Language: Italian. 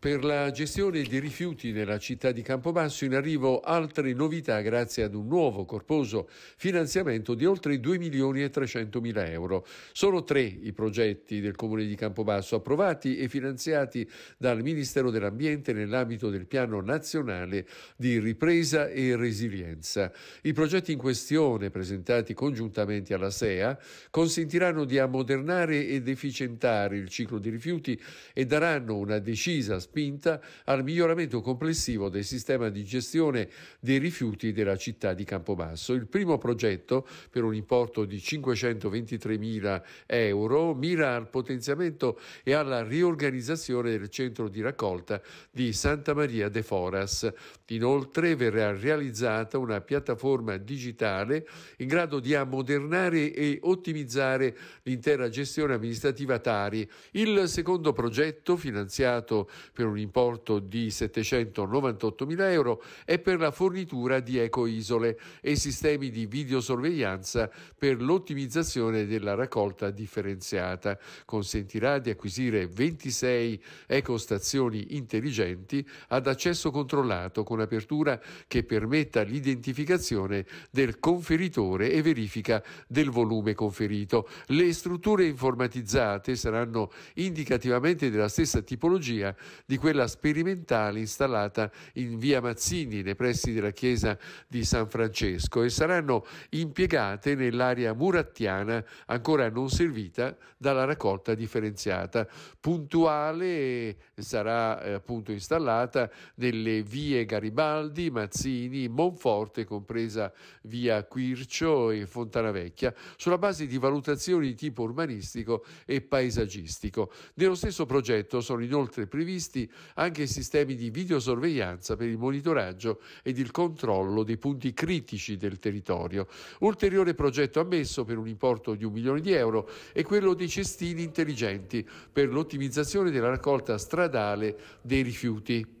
Per la gestione di rifiuti nella città di Campobasso in arrivo altre novità grazie ad un nuovo corposo finanziamento di oltre 2 milioni e 300 mila euro. Sono tre i progetti del comune di Campobasso approvati e finanziati dal Ministero dell'Ambiente nell'ambito del piano nazionale di ripresa e resilienza. I progetti in questione presentati congiuntamente alla SEA consentiranno di ammodernare ed efficientare il ciclo di rifiuti e daranno una decisa spinta al miglioramento complessivo del sistema di gestione dei rifiuti della città di Campobasso. Il primo progetto, per un importo di 523 mila euro, mira al potenziamento e alla riorganizzazione del centro di raccolta di Santa Maria de Foras. Inoltre verrà realizzata una piattaforma digitale in grado di ammodernare e ottimizzare l'intera gestione amministrativa Tari. Il secondo progetto, finanziato per un importo di 798 mila euro e per la fornitura di ecoisole e sistemi di videosorveglianza per l'ottimizzazione della raccolta differenziata. Consentirà di acquisire 26 ecostazioni intelligenti ad accesso controllato con apertura che permetta l'identificazione del conferitore e verifica del volume conferito. Le strutture informatizzate saranno indicativamente della stessa tipologia di quella sperimentale installata in via Mazzini, nei pressi della chiesa di San Francesco, e saranno impiegate nell'area murattiana ancora non servita dalla raccolta differenziata. Puntuale sarà eh, appunto installata nelle vie Garibaldi, Mazzini, Monforte, compresa via Quircio e Fontana Vecchia, sulla base di valutazioni di tipo urbanistico e paesaggistico. Nello stesso progetto sono inoltre previsti previsti anche sistemi di videosorveglianza per il monitoraggio ed il controllo dei punti critici del territorio. Ulteriore progetto ammesso per un importo di un milione di euro è quello dei cestini intelligenti per l'ottimizzazione della raccolta stradale dei rifiuti.